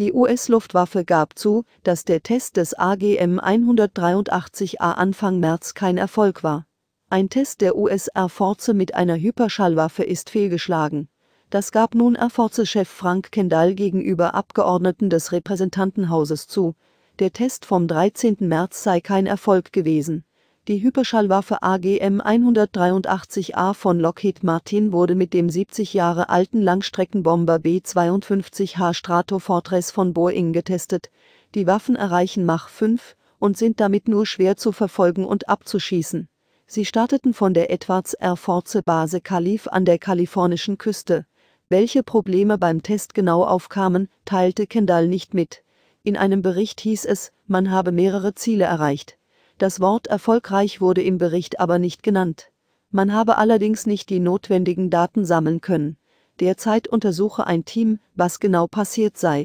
Die US-Luftwaffe gab zu, dass der Test des AGM-183A Anfang März kein Erfolg war. Ein Test der US Air Force mit einer Hyperschallwaffe ist fehlgeschlagen. Das gab nun Air Force-Chef Frank Kendall gegenüber Abgeordneten des Repräsentantenhauses zu. Der Test vom 13. März sei kein Erfolg gewesen. Die Hyperschallwaffe AGM 183A von Lockheed Martin wurde mit dem 70 Jahre alten Langstreckenbomber B-52H Stratofortress von Boeing getestet. Die Waffen erreichen Mach 5 und sind damit nur schwer zu verfolgen und abzuschießen. Sie starteten von der Edwards Air Force Base Calif an der kalifornischen Küste. Welche Probleme beim Test genau aufkamen, teilte Kendall nicht mit. In einem Bericht hieß es, man habe mehrere Ziele erreicht. Das Wort erfolgreich wurde im Bericht aber nicht genannt. Man habe allerdings nicht die notwendigen Daten sammeln können. Derzeit untersuche ein Team, was genau passiert sei.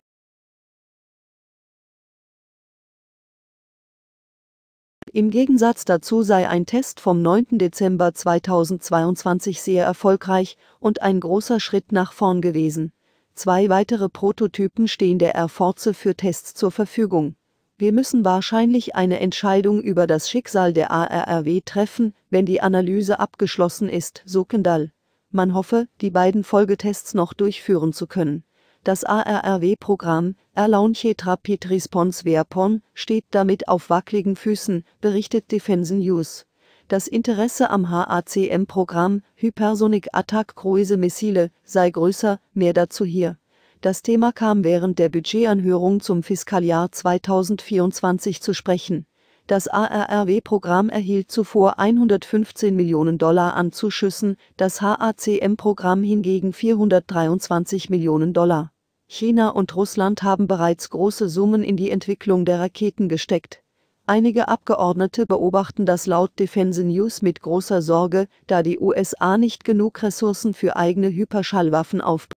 Im Gegensatz dazu sei ein Test vom 9. Dezember 2022 sehr erfolgreich und ein großer Schritt nach vorn gewesen. Zwei weitere Prototypen stehen der Air Force für Tests zur Verfügung. Wir müssen wahrscheinlich eine Entscheidung über das Schicksal der ARRW treffen, wenn die Analyse abgeschlossen ist, so Kendall. Man hoffe, die beiden Folgetests noch durchführen zu können. Das ARRW-Programm Erlaunche Rapid Response Weapon steht damit auf wackeligen Füßen, berichtet Defense News. Das Interesse am HACM-Programm Hypersonic Attack Cruise Missile sei größer, mehr dazu hier. Das Thema kam während der Budgetanhörung zum Fiskaljahr 2024 zu sprechen. Das ARRW-Programm erhielt zuvor 115 Millionen Dollar an Zuschüssen, das HACM-Programm hingegen 423 Millionen Dollar. China und Russland haben bereits große Summen in die Entwicklung der Raketen gesteckt. Einige Abgeordnete beobachten das laut Defense News mit großer Sorge, da die USA nicht genug Ressourcen für eigene Hyperschallwaffen aufbauen.